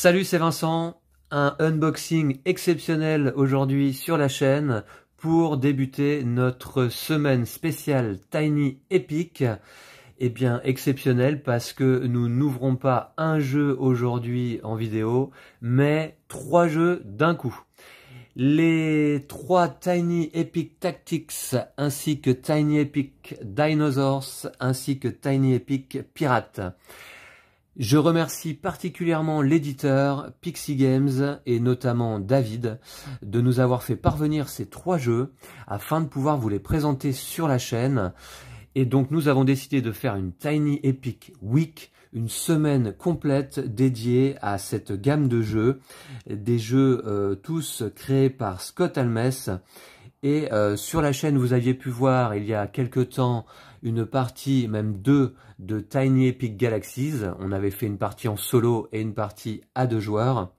Salut, c'est Vincent. Un unboxing exceptionnel aujourd'hui sur la chaîne pour débuter notre semaine spéciale Tiny Epic. Eh bien, exceptionnel parce que nous n'ouvrons pas un jeu aujourd'hui en vidéo, mais trois jeux d'un coup. Les trois Tiny Epic Tactics ainsi que Tiny Epic Dinosaurs ainsi que Tiny Epic Pirates. Je remercie particulièrement l'éditeur Pixie Games et notamment David de nous avoir fait parvenir ces trois jeux afin de pouvoir vous les présenter sur la chaîne. Et donc nous avons décidé de faire une Tiny Epic Week, une semaine complète dédiée à cette gamme de jeux, des jeux euh, tous créés par Scott Almes. Et euh, sur la chaîne, vous aviez pu voir il y a quelque temps une partie, même deux, de Tiny Epic Galaxies. On avait fait une partie en solo et une partie à deux joueurs.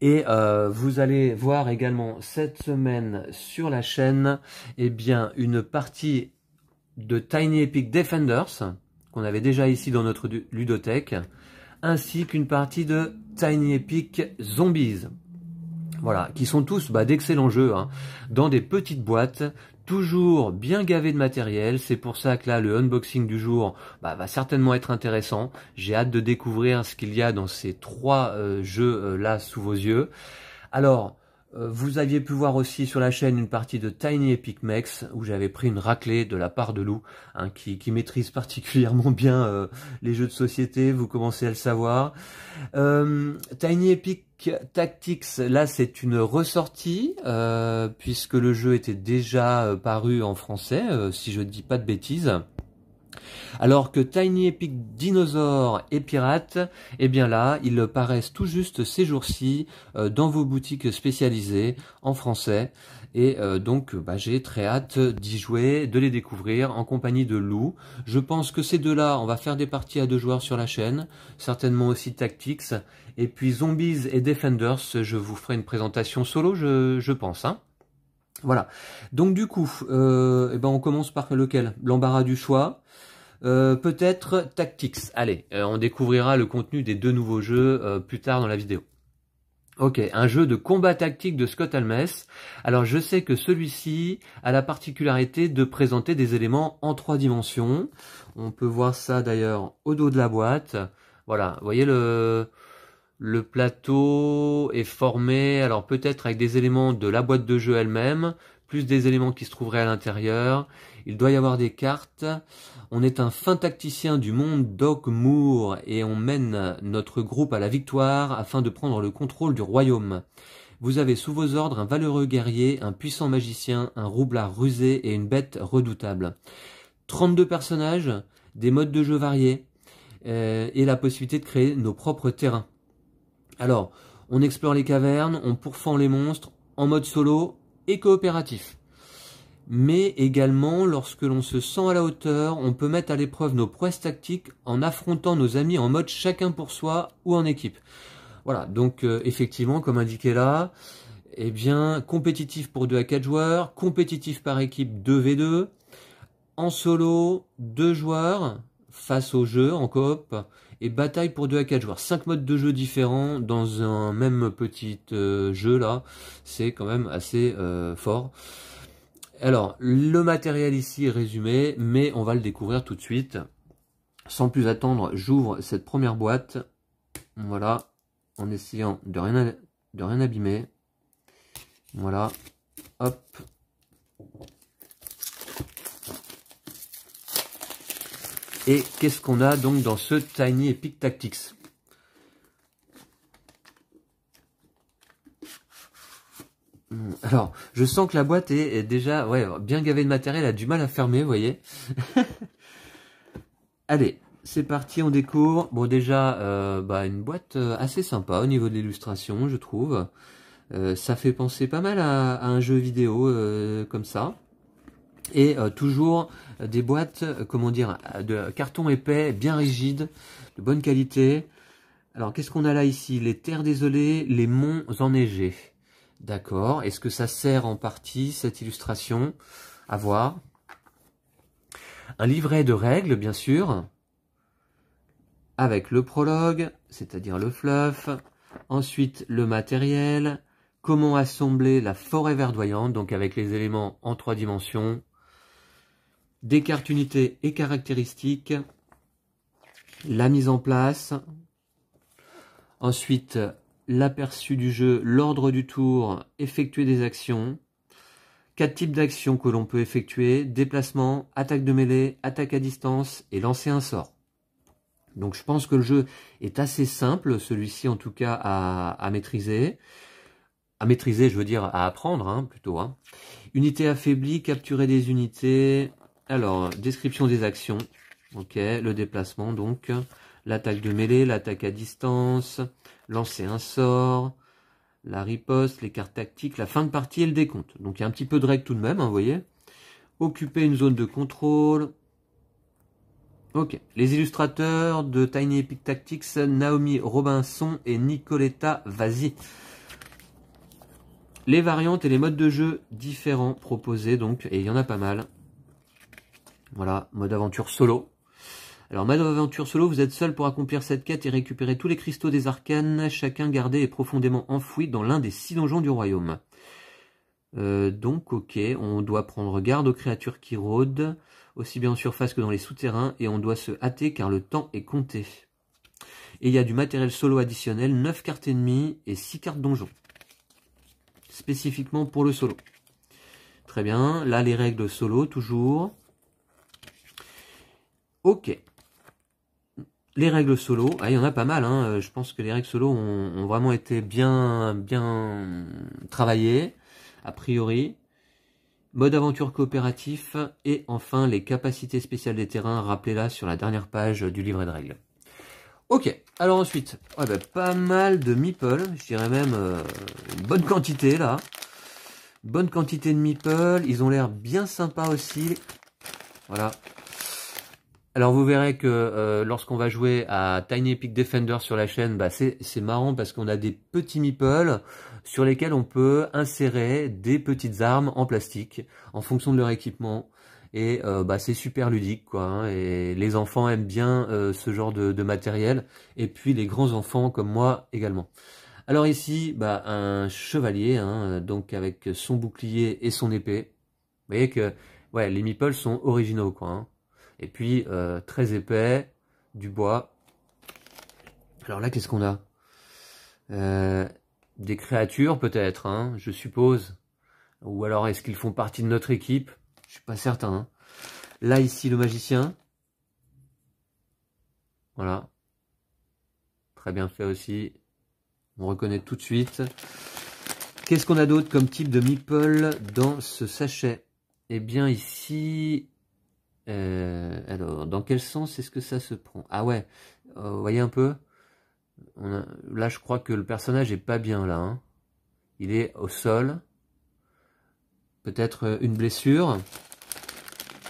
Et euh, vous allez voir également cette semaine sur la chaîne eh bien, une partie de Tiny Epic Defenders qu'on avait déjà ici dans notre ludothèque, ainsi qu'une partie de Tiny Epic Zombies. Voilà, qui sont tous bah, d'excellents jeux, hein, dans des petites boîtes, toujours bien gavé de matériel. C'est pour ça que là, le unboxing du jour bah, va certainement être intéressant. J'ai hâte de découvrir ce qu'il y a dans ces trois euh, jeux euh, là sous vos yeux. Alors, euh, vous aviez pu voir aussi sur la chaîne une partie de Tiny Epic Mex où j'avais pris une raclée de la part de Lou hein, qui, qui, maîtrise particulièrement bien euh, les jeux de société, vous commencez à le savoir. Euh, Tiny Epic Tactics, là c'est une ressortie puisque le jeu était déjà paru en français si je ne dis pas de bêtises. Alors que Tiny Epic Dinosaur et Pirate, eh bien là, ils paraissent tout juste ces jours-ci euh, dans vos boutiques spécialisées en français. Et euh, donc, bah, j'ai très hâte d'y jouer, de les découvrir en compagnie de Lou. Je pense que ces deux-là, on va faire des parties à deux joueurs sur la chaîne, certainement aussi Tactics. Et puis Zombies et Defenders, je vous ferai une présentation solo, je, pense. Hein voilà. Donc du coup, euh, eh ben, on commence par lequel L'embarras du choix. Euh, peut-être Tactics. Allez, euh, on découvrira le contenu des deux nouveaux jeux euh, plus tard dans la vidéo. Ok, un jeu de combat tactique de Scott Almes. Alors je sais que celui-ci a la particularité de présenter des éléments en trois dimensions. On peut voir ça d'ailleurs au dos de la boîte. Voilà, vous voyez le, le plateau est formé, alors peut-être avec des éléments de la boîte de jeu elle-même, plus des éléments qui se trouveraient à l'intérieur. Il doit y avoir des cartes. On est un fin tacticien du monde Doc et on mène notre groupe à la victoire afin de prendre le contrôle du royaume. Vous avez sous vos ordres un valeureux guerrier, un puissant magicien, un roublard rusé et une bête redoutable. 32 personnages, des modes de jeu variés euh, et la possibilité de créer nos propres terrains. Alors, on explore les cavernes, on pourfend les monstres en mode solo, coopératif. Mais également, lorsque l'on se sent à la hauteur, on peut mettre à l'épreuve nos prouesses tactiques en affrontant nos amis en mode chacun pour soi ou en équipe. Voilà, donc euh, effectivement, comme indiqué là, et eh bien, compétitif pour 2 à 4 joueurs, compétitif par équipe 2v2, en solo, deux joueurs, face au jeu, en coop, et bataille pour 2 à 4 joueurs. 5 modes de jeu différents dans un même petit euh, jeu là, c'est quand même assez euh, fort. Alors, le matériel ici est résumé, mais on va le découvrir tout de suite. Sans plus attendre, j'ouvre cette première boîte. Voilà, en essayant de rien, de rien abîmer. Voilà, hop, Et qu'est-ce qu'on a donc dans ce Tiny Epic Tactics hmm, Alors, je sens que la boîte est, déjà ouais, bien gavée de matériel, elle a du mal à fermer, vous voyez. Allez, c'est parti, on découvre. Bon, déjà, euh, bah, une boîte euh, assez sympa au niveau de l'illustration, je trouve. Euh, ça fait penser pas mal à, un jeu vidéo comme ça et euh, toujours des boîtes, euh, comment dire, de carton épais, bien rigide, de bonne qualité. Alors qu'est-ce qu'on a là ici Les terres désolées, les monts enneigés. D'accord. Est-ce que ça sert en partie cette illustration À voir. Un livret de règles, bien sûr, avec le prologue, c'est-à-dire le fluff, ensuite le matériel, comment assembler la forêt verdoyante, donc avec les éléments en trois dimensions, cartes unités et caractéristiques. La mise en place. Ensuite, l'aperçu du jeu, l'ordre du tour, effectuer des actions. Quatre types d'actions que l'on peut effectuer. Déplacement, attaque de mêlée, attaque à distance et lancer un sort. Donc je pense que le jeu est assez simple, celui-ci en tout cas à, maîtriser. À maîtriser, je veux dire à apprendre hein, plutôt. Hein. Unité affaiblie, capturer des unités, alors, description des actions. Ok, le déplacement donc. L'attaque de mêlée, l'attaque à distance, lancer un sort, la riposte, les cartes tactiques, la fin de partie et le décompte. Donc il y a un petit peu de règles tout de même, hein, vous voyez. Occuper une zone de contrôle. Ok. Les illustrateurs de Tiny Epic Tactics, Naomi Robinson et Nicoletta Vasi. Les variantes et les modes de jeu différents proposés donc, et il y en a pas mal. Voilà, mode aventure solo. Alors, mode aventure solo, vous êtes seul pour accomplir cette quête et récupérer tous les cristaux des arcanes, chacun gardé et profondément enfoui dans l'un des six donjons du royaume. Euh, donc, ok, on doit prendre garde aux créatures qui rôdent, aussi bien en surface que dans les souterrains, et on doit se hâter car le temps est compté. Et il y a du matériel solo additionnel, 9 cartes ennemies et 6 cartes donjons. Spécifiquement pour le solo. Très bien, là les règles solo toujours. Ok. Les règles solo, ah, il y en a pas mal, hein. euh, je pense que les règles solo ont, vraiment été bien, bien travaillées, a priori. Mode aventure coopératif et enfin les capacités spéciales des terrains, rappelez-la sur la dernière page du livret de règles. Ok, alors ensuite, bah, pas mal de meeple, je dirais même euh, une bonne quantité là. Bonne quantité de meeple, ils ont l'air bien sympas aussi. Voilà, alors vous verrez que euh, lorsqu'on va jouer à Tiny Epic Defender sur la chaîne, bah c'est marrant parce qu'on a des petits meeples sur lesquels on peut insérer des petites armes en plastique en fonction de leur équipement. Et euh, bah, c'est super ludique quoi. Hein, et les enfants aiment bien euh, ce genre de, matériel. Et puis les grands enfants comme moi également. Alors ici, bah, un chevalier, hein, donc avec son bouclier et son épée. Vous voyez que ouais, les meeples sont originaux quoi. Hein. Et puis, euh, très épais, du bois. Alors là, qu'est-ce qu'on a euh, Des créatures peut-être, hein, je suppose. Ou alors, est-ce qu'ils font partie de notre équipe Je suis pas certain. Hein. Là, ici, le magicien. Voilà. Très bien fait aussi. On reconnaît tout de suite. Qu'est-ce qu'on a d'autre comme type de meeple dans ce sachet Eh bien ici, euh, alors, dans quel sens est-ce que ça se prend Ah ouais, euh, vous voyez un peu Là, je crois que le personnage est pas bien là. Hein. Il est au sol. Peut-être euh, une blessure.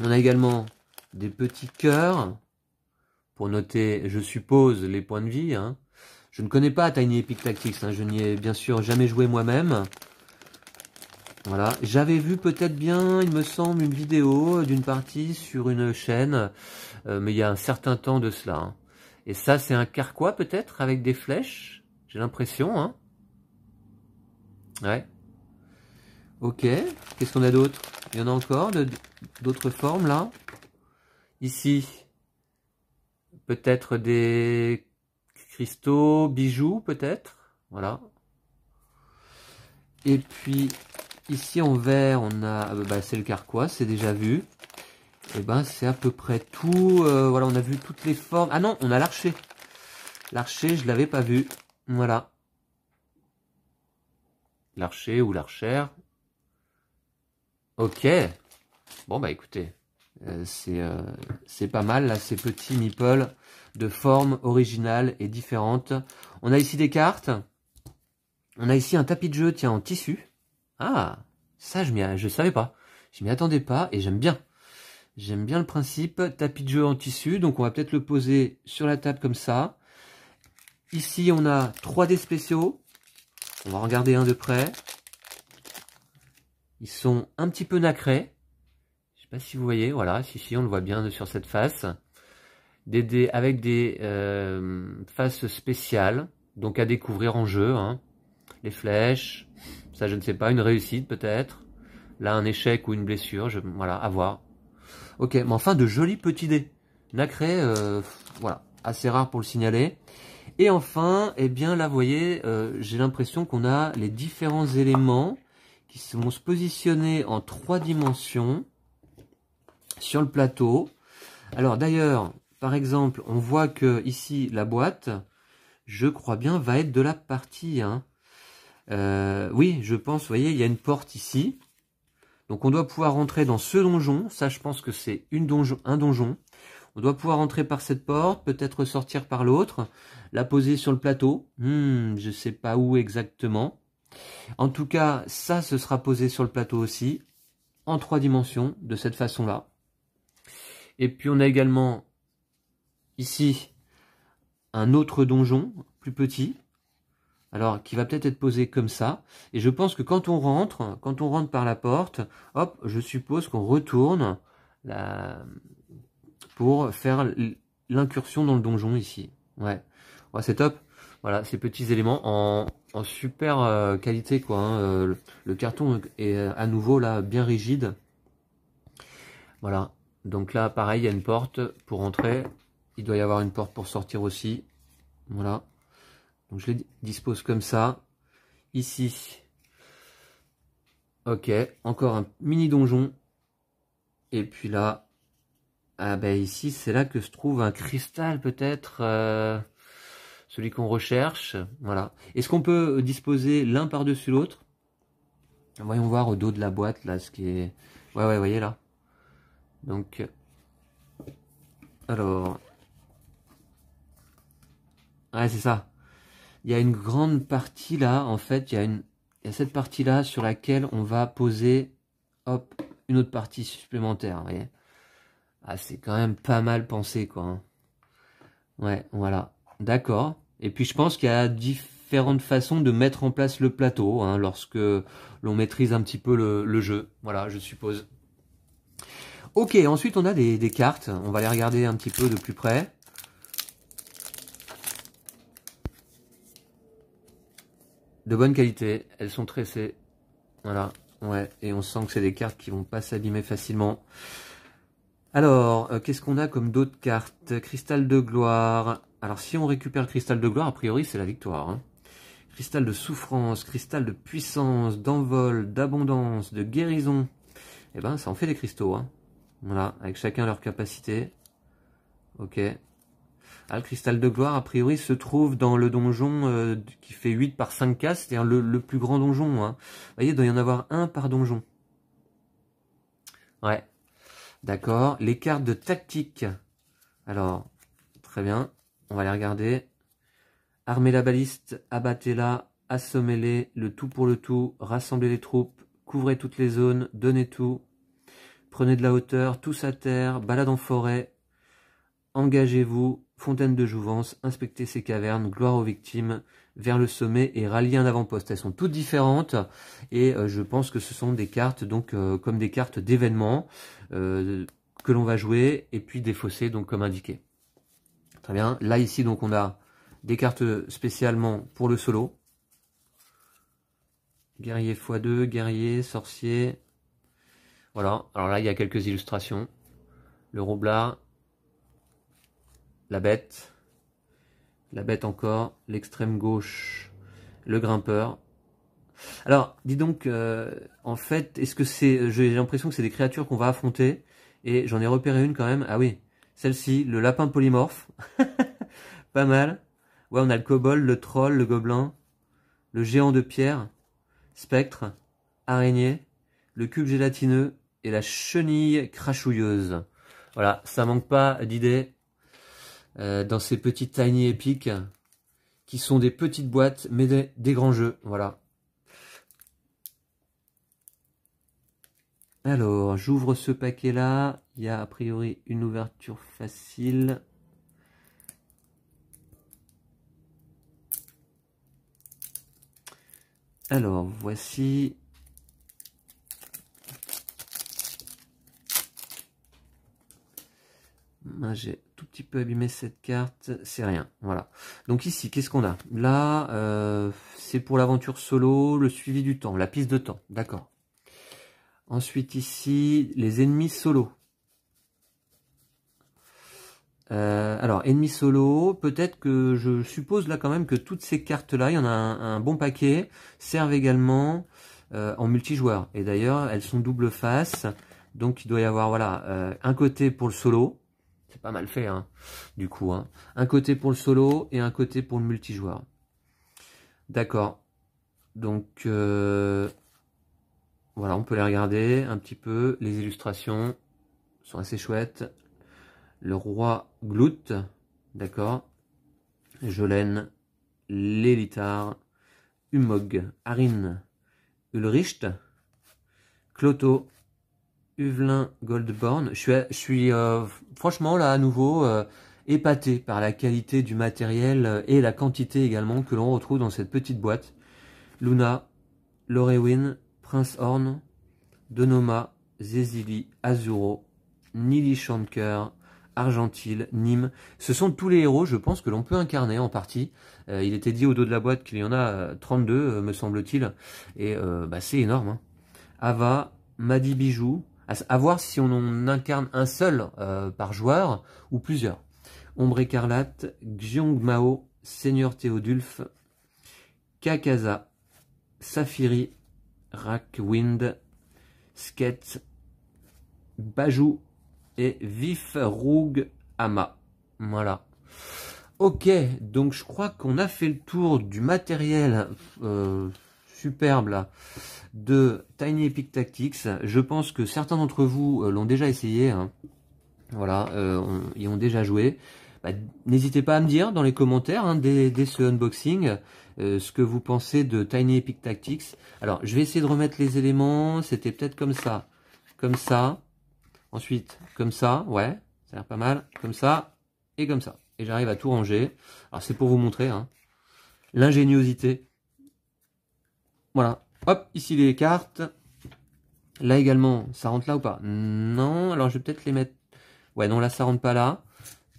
On a également des petits cœurs pour noter, je suppose, les points de vie. Hein. Je ne connais pas Tiny Epic Tactics. Hein. Je n'y ai bien sûr jamais joué moi-même. Voilà, j'avais vu peut-être bien, il me semble, une vidéo d'une partie sur une chaîne, euh, mais il y a un certain temps de cela. Hein. Et ça, c'est un carquois peut-être, avec des flèches, j'ai l'impression. Hein. Ouais. Ok, qu'est-ce qu'on a d'autre Il y en a encore d'autres formes là Ici, peut-être des cristaux, bijoux peut-être, voilà. Et puis Ici en vert, on a euh, bah, c'est le carquois, c'est déjà vu. Et eh ben c'est à peu près tout. Euh, voilà, on a vu toutes les formes. Ah non, on a l'archer. L'archer, je l'avais pas vu. Voilà. L'archer ou l'archère. Ok. Bon bah écoutez, euh, c'est pas mal là, ces petits meeples de forme originale et différente. On a ici des cartes. On a ici un tapis de jeu, tiens, en tissu. Ah, ça je ne savais pas. Je m'y attendais pas et j'aime bien. J'aime bien le principe, tapis de jeu en tissu, donc on va peut-être le poser sur la table comme ça. Ici on a trois dés spéciaux, on va regarder un de près. Ils sont un petit peu nacrés, je sais pas si vous voyez, voilà, si si on le voit bien sur cette face. Des dés avec des euh, faces spéciales, donc à découvrir en jeu, hein. les flèches, ça, je ne sais pas. Une réussite, peut-être. Là, un échec ou une blessure. Je, voilà, à voir. Ok, mais enfin, de jolis petits dés. Nacré, euh, voilà, assez rare pour le signaler. Et enfin, eh bien, là, vous voyez, euh, j'ai l'impression qu'on a les différents éléments qui vont se positionner en trois dimensions sur le plateau. Alors, d'ailleurs, par exemple, on voit que ici, la boîte, je crois bien, va être de la partie. Hein. Euh, oui, je pense, vous voyez, il y a une porte ici. Donc on doit pouvoir rentrer dans ce donjon. Ça, je pense que c'est donjon, un donjon. On doit pouvoir entrer par cette porte, peut-être sortir par l'autre, la poser sur le plateau. Hmm, je ne sais pas où exactement. En tout cas, ça, ce sera posé sur le plateau aussi, en trois dimensions, de cette façon-là. Et puis on a également ici un autre donjon, plus petit, alors qui va peut-être être posé comme ça. Et je pense que quand on rentre, quand on rentre par la porte, hop, je suppose qu'on retourne la... pour faire l'incursion dans le donjon ici. Ouais, ouais c'est top. Voilà, ces petits éléments en, super euh, qualité quoi. Hein. Euh, le, le, carton est euh, à nouveau là bien rigide. Voilà, donc là pareil, il y a une porte pour entrer. Il doit y avoir une porte pour sortir aussi. Voilà. Donc je les dispose comme ça. Ici, ok, encore un mini donjon. Et puis là, ah ben ici, c'est là que se trouve un cristal peut-être, euh, celui qu'on recherche. Voilà. Est-ce qu'on peut disposer l'un par-dessus l'autre Voyons voir au dos de la boîte là, ce qui est... Ouais, ouais, voyez là. Donc, euh, alors... Ouais, c'est ça il y a une grande partie là, en fait, il y a, une, y a cette partie là sur laquelle on va poser, hop, une autre partie supplémentaire, vous Ah, c'est quand même pas mal pensé, quoi. Hein. Ouais, voilà. D'accord. Et puis je pense qu'il y a différentes façons de mettre en place le plateau, hein, lorsque l'on maîtrise un petit peu le, le jeu. Voilà, je suppose. Ok, ensuite on a des, des, cartes, on va les regarder un petit peu de plus près. de bonne qualité. Elles sont tressées. Voilà. Ouais. Et on sent que c'est des cartes qui vont pas s'abîmer facilement. Alors, euh, qu'est-ce qu'on a comme d'autres cartes Cristal de gloire. Alors, si on récupère le cristal de gloire, a priori, c'est la victoire. Hein. Cristal de souffrance, cristal de puissance, d'envol, d'abondance, de guérison. Eh ben, ça en fait des cristaux. Hein. Voilà, avec chacun leur capacité. Ok, ah, le cristal de gloire, a priori, se trouve dans le donjon euh, qui fait 8 par 5 cases, c'est-à-dire le, plus grand donjon. Hein. Vous voyez, il doit y en avoir un par donjon. Ouais. D'accord. Les cartes de tactique. Alors, très bien. On va les regarder. Armez la baliste, abattez-la, assommez-les, le tout pour le tout, rassemblez les troupes, couvrez toutes les zones, donnez tout, prenez de la hauteur, tous à terre, balade en forêt, engagez-vous, Fontaine de Jouvence, inspecter ses cavernes, gloire aux victimes, vers le sommet et rallier un avant-poste. Elles sont toutes différentes et euh, je pense que ce sont des cartes donc euh, comme des cartes d'événements euh, que l'on va jouer et puis des fossés donc comme indiqué. Très bien. Là ici donc on a des cartes spécialement pour le solo. Guerrier x2, guerrier, sorcier. Voilà. Alors là il y a quelques illustrations. Le roublard, la bête, la bête encore, l'extrême gauche, le grimpeur. Alors, dis donc, euh, en fait, est-ce que c'est. J'ai l'impression que c'est des créatures qu'on va affronter. Et j'en ai repéré une quand même. Ah oui, celle-ci, le lapin polymorphe. Pas mal. Ouais, on a le kobold, le troll, le gobelin, le géant de pierre, spectre, araignée, le cube gélatineux et la chenille crachouilleuse. Voilà, ça manque pas d'idées. Euh, dans ces petits tiny épiques, qui sont des petites boîtes mais des, grands jeux. Voilà. Alors, j'ouvre ce paquet là. Il y a a priori une ouverture facile. Alors, voici... J'ai tout petit peu abîmé cette carte, c'est rien. Voilà. Donc ici, qu'est-ce qu'on a Là, euh, c'est pour l'aventure solo, le suivi du temps, la piste de temps. D'accord. Ensuite ici, les ennemis solo. Euh, alors, ennemis solo, peut-être que je suppose là quand même que toutes ces cartes-là, il y en a un, bon paquet, servent également euh, en multijoueur. Et d'ailleurs, elles sont double face, donc il doit y avoir voilà un côté pour le solo, c'est pas mal fait, hein, du coup. Hein. Un côté pour le solo et un côté pour le multijoueur. D'accord. Donc, euh, voilà, on peut les regarder un petit peu. Les illustrations sont assez chouettes. Le roi Glout, d'accord. Jolène, Lélitar, Humog, Arin, Ulricht, Cloto, Uvelin Goldborn. Je suis, je suis euh, franchement là à nouveau euh, épaté par la qualité du matériel euh, et la quantité également que l'on retrouve dans cette petite boîte. Luna, Lorewin, Prince Horn, Donoma, Zezili, Azuro, Nili Shanker, Argentile, Nîmes. Ce sont tous les héros, je pense, que l'on peut incarner en partie. il était dit au dos de la boîte qu'il y en a 32, me semble-t-il. Et bah, c'est énorme. Hein. Ava, Madi Bijou, à, voir si on en incarne un seul euh, par joueur ou plusieurs. Ombre écarlate, Xiong Mao, Seigneur Théodulf, Kakaza, Safiri, Wind, Sket, Bajou et Vif Roug Ama. Voilà. Ok, donc je crois qu'on a fait le tour du matériel euh, superbe de Tiny Epic Tactics. Je pense que certains d'entre vous euh, l'ont déjà essayé. Hein. Voilà, ils euh, ont déjà joué. Bah, n'hésitez pas à me dire dans les commentaires hein, dès, ce unboxing euh, ce que vous pensez de Tiny Epic Tactics. Alors, je vais essayer de remettre les éléments. C'était peut-être comme ça. Comme ça. Ensuite, comme ça. Ouais, ça a l'air pas mal. Comme ça. Et comme ça. Et j'arrive à tout ranger. Alors, c'est pour vous montrer hein. l'ingéniosité voilà. Hop, ici les cartes. Là également, ça rentre là ou pas Non, alors je vais peut-être les mettre... Ouais, non, là ça rentre pas là.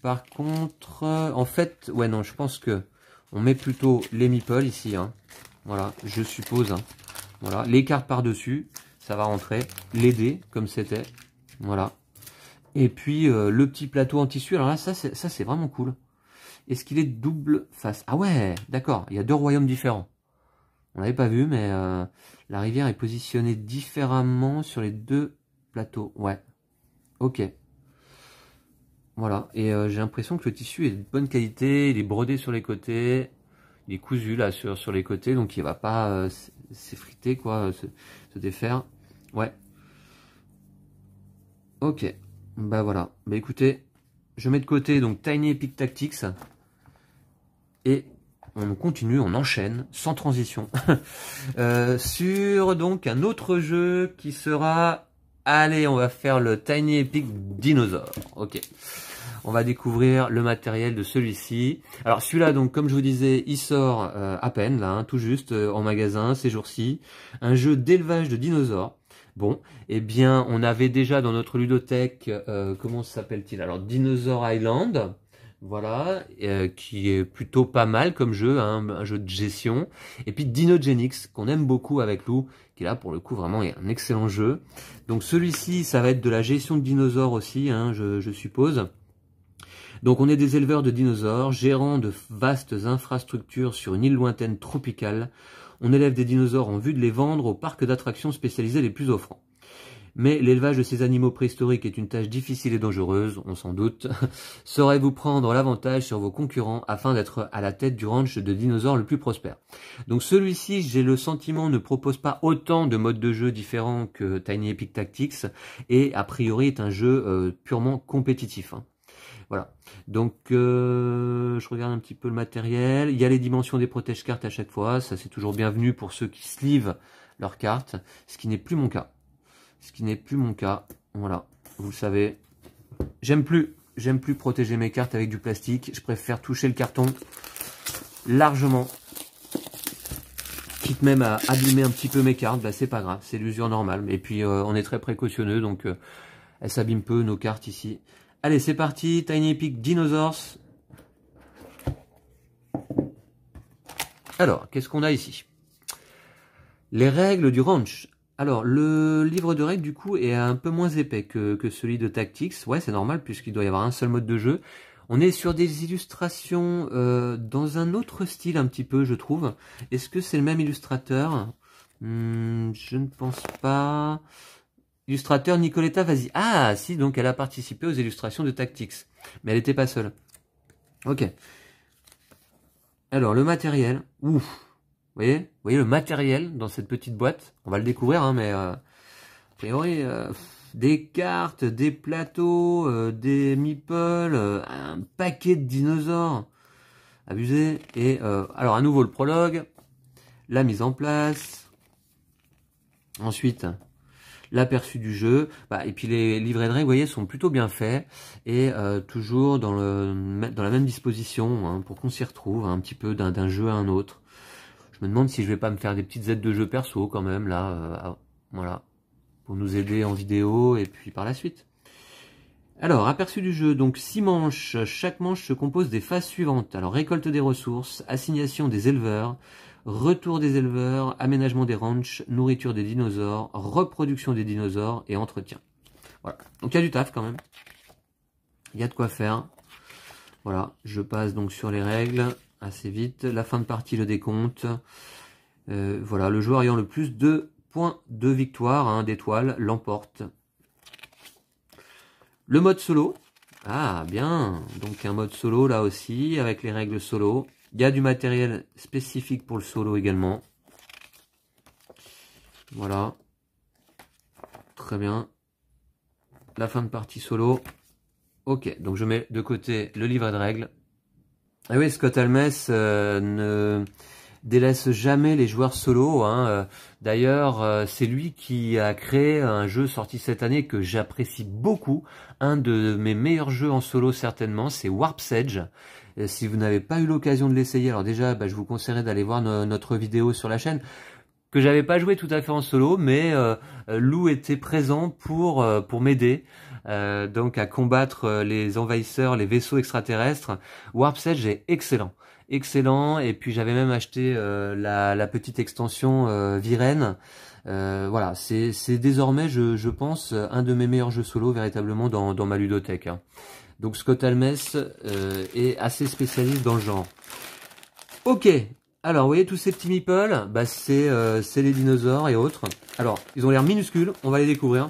Par contre, euh, en fait, ouais, non, je pense que on met plutôt les meeples ici. Hein. Voilà, je suppose. Hein. Voilà, les cartes par-dessus, ça va rentrer. Les dés, comme c'était. Voilà. Et puis, euh, le petit plateau en tissu. Alors là, ça, c'est vraiment cool. Est-ce qu'il est double face Ah ouais, d'accord, il y a deux royaumes différents. On l'avait pas vu, mais euh, la rivière est positionnée différemment sur les deux plateaux. Ouais. Ok. Voilà. Et euh, j'ai l'impression que le tissu est de bonne qualité. Il est brodé sur les côtés. Il est cousu là sur, les côtés. Donc il ne va pas euh, s'effriter, quoi, se, défaire. Ouais. Ok. Bah voilà. Bah écoutez, je mets de côté donc Tiny Epic Tactics. Et on continue, on enchaîne, sans transition, euh, sur donc un autre jeu qui sera... Allez, on va faire le Tiny Epic Dinosaur. Ok. On va découvrir le matériel de celui-ci. Alors celui-là, donc comme je vous disais, il sort euh, à peine, là, hein, tout juste, euh, en magasin, ces jours-ci. Un jeu d'élevage de dinosaures. Bon, eh bien, on avait déjà dans notre ludothèque, comment s'appelle-t-il Alors, Dinosaur Island. Voilà, euh, qui est plutôt pas mal comme jeu, hein, un jeu de gestion. Et puis Dinogenix, qu'on aime beaucoup avec Lou, qui là pour le coup vraiment est un excellent jeu. Donc celui-ci, ça va être de la gestion de dinosaures aussi, hein, je, je suppose. Donc on est des éleveurs de dinosaures, gérant de vastes infrastructures sur une île lointaine tropicale. On élève des dinosaures en vue de les vendre aux parcs d'attractions spécialisés les plus offrants mais l'élevage de ces animaux préhistoriques est une tâche difficile et dangereuse, on s'en doute. Saurait vous prendre l'avantage sur vos concurrents afin d'être à la tête du ranch de dinosaures le plus prospère Donc celui-ci, j'ai le sentiment, ne propose pas autant de modes de jeu différents que Tiny Epic Tactics, et a priori est un jeu euh, purement compétitif. Hein. Voilà. Donc, euh, je regarde un petit peu le matériel. Il y a les dimensions des protège-cartes à chaque fois. Ça, c'est toujours bienvenu pour ceux qui slivent leurs cartes, ce qui n'est plus mon cas ce qui n'est plus mon cas. Voilà, vous le savez. J'aime plus, j'aime plus protéger mes cartes avec du plastique. Je préfère toucher le carton largement. Quitte même à abîmer un petit peu mes cartes, bah c'est pas grave, c'est l'usure normale. Et puis euh, on est très précautionneux, donc euh, elles s'abîment peu nos cartes ici. Allez, c'est parti, Tiny Epic Dinosaurs. Alors, qu'est-ce qu'on a ici Les règles du ranch. Alors, le livre de règles, du coup, est un peu moins épais que, celui de Tactics. Ouais, c'est normal, puisqu'il doit y avoir un seul mode de jeu. On est sur des illustrations euh, dans un autre style, un petit peu, je trouve. Est-ce que c'est le même illustrateur hmm, Je ne pense pas. Illustrateur Nicoletta vas-y. Ah, si, donc elle a participé aux illustrations de Tactics. Mais elle n'était pas seule. Ok. Alors, le matériel. Ouf vous voyez le matériel dans cette petite boîte. On va le découvrir, hein, mais euh, a priori, euh, des cartes, des plateaux, euh, des meeples, un paquet de dinosaures. Abusé. Et alors à nouveau le prologue, la mise en place. Ensuite, l'aperçu du jeu. Bah, et puis les livrets de règles, vous voyez, sont plutôt bien faits et toujours dans, la même disposition hein, pour qu'on s'y retrouve un petit peu d'un jeu à un autre. Je me demande si je vais pas me faire des petites aides de jeu perso quand même, là. Euh, voilà. Pour nous aider en vidéo et puis par la suite. Alors, aperçu du jeu, donc 6 manches. Chaque manche se compose des phases suivantes. Alors, récolte des ressources, assignation des éleveurs, retour des éleveurs, aménagement des ranchs, nourriture des dinosaures, reproduction des dinosaures et entretien. Voilà. Donc, il y a du taf quand même. Il y a de quoi faire. Voilà, je passe donc sur les règles assez vite. La fin de partie, le décompte. Euh, voilà, le joueur ayant le plus de points de victoire, un hein, d'étoiles, l'emporte. Le mode solo. Ah, bien. Donc un mode solo là aussi, avec les règles solo. Il y a du matériel spécifique pour le solo également. Voilà. Très bien. La fin de partie solo. Ok, donc je mets de côté le livret de règles. Ah oui, Scott Almes euh, ne délaisse jamais les joueurs solo. Hein. Euh, d'ailleurs, euh, c'est lui qui a créé un jeu sorti cette année que j'apprécie beaucoup. Un de mes meilleurs jeux en solo certainement, c'est Warp Sedge. si vous n'avez pas eu l'occasion de l'essayer, alors déjà, bah, je vous conseillerais d'aller voir notre vidéo sur la chaîne que j'avais pas joué tout à fait en solo, mais Lou était présent pour, pour m'aider. Euh, donc à combattre euh, les envahisseurs, les vaisseaux extraterrestres. Warp Sedge est excellent, excellent. Et puis j'avais même acheté euh, la, petite extension euh, Viren. voilà, c'est désormais, je, pense, un de mes meilleurs jeux solo véritablement dans, ma ludothèque. Hein. Donc Scott Almes est assez spécialiste dans le genre. Ok, alors, vous voyez tous ces petits meeples, bah, c'est les dinosaures et autres. Alors, ils ont l'air minuscules, on va les découvrir.